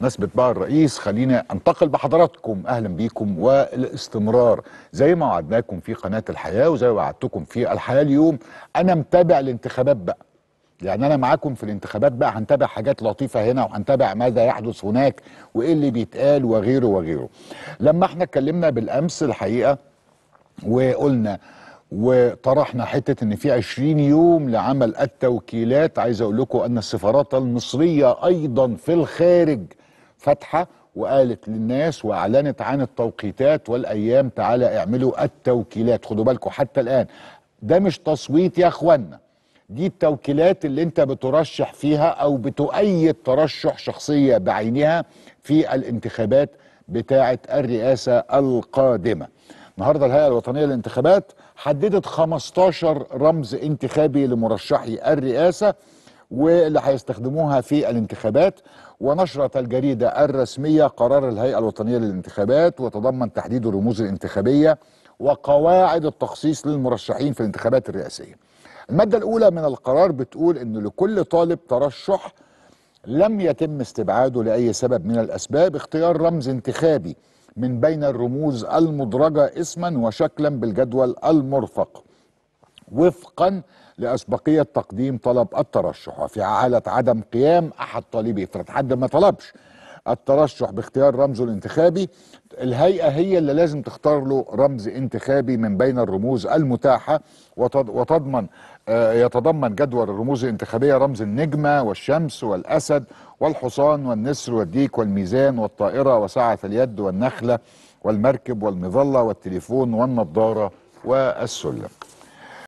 مناسبة بقى الرئيس خلينا انتقل بحضراتكم اهلا بيكم والاستمرار زي ما وعدناكم في قناة الحياة وزي ما وعدتكم في الحياة اليوم انا متابع الانتخابات بقى يعني انا معاكم في الانتخابات بقى هنتابع حاجات لطيفة هنا وهنتابع ماذا يحدث هناك وايه اللي بيتقال وغيره وغيره لما احنا اتكلمنا بالامس الحقيقة وقلنا وطرحنا حتة ان في 20 يوم لعمل التوكيلات عايز اقول لكم ان السفارات المصرية ايضا في الخارج فاتحه وقالت للناس واعلنت عن التوقيتات والايام تعالى اعملوا التوكيلات خدوا بالكم حتى الان ده مش تصويت يا اخوانا دي التوكيلات اللي انت بترشح فيها او بتؤيد ترشح شخصيه بعينها في الانتخابات بتاعه الرئاسه القادمه النهارده الهيئه الوطنيه للانتخابات حددت 15 رمز انتخابي لمرشحي الرئاسه واللي هيستخدموها في الانتخابات ونشرت الجريدة الرسمية قرار الهيئة الوطنية للانتخابات وتضمن تحديد الرموز الانتخابية وقواعد التخصيص للمرشحين في الانتخابات الرئاسية المادة الأولى من القرار بتقول أن لكل طالب ترشح لم يتم استبعاده لأي سبب من الأسباب اختيار رمز انتخابي من بين الرموز المدرجة اسما وشكلا بالجدول المرفق وفقا لأسبقية تقديم طلب الترشح وفي حالة عدم قيام أحد طالبيه حد ما طلبش الترشح باختيار رمزه الانتخابي الهيئة هي اللي لازم تختار له رمز انتخابي من بين الرموز المتاحة وتضمن آه، يتضمن جدول الرموز الانتخابية رمز النجمة والشمس والأسد والحصان والنسر والديك والميزان والطائرة وساعة اليد والنخلة والمركب والمظلة والتليفون والنظارة والسلم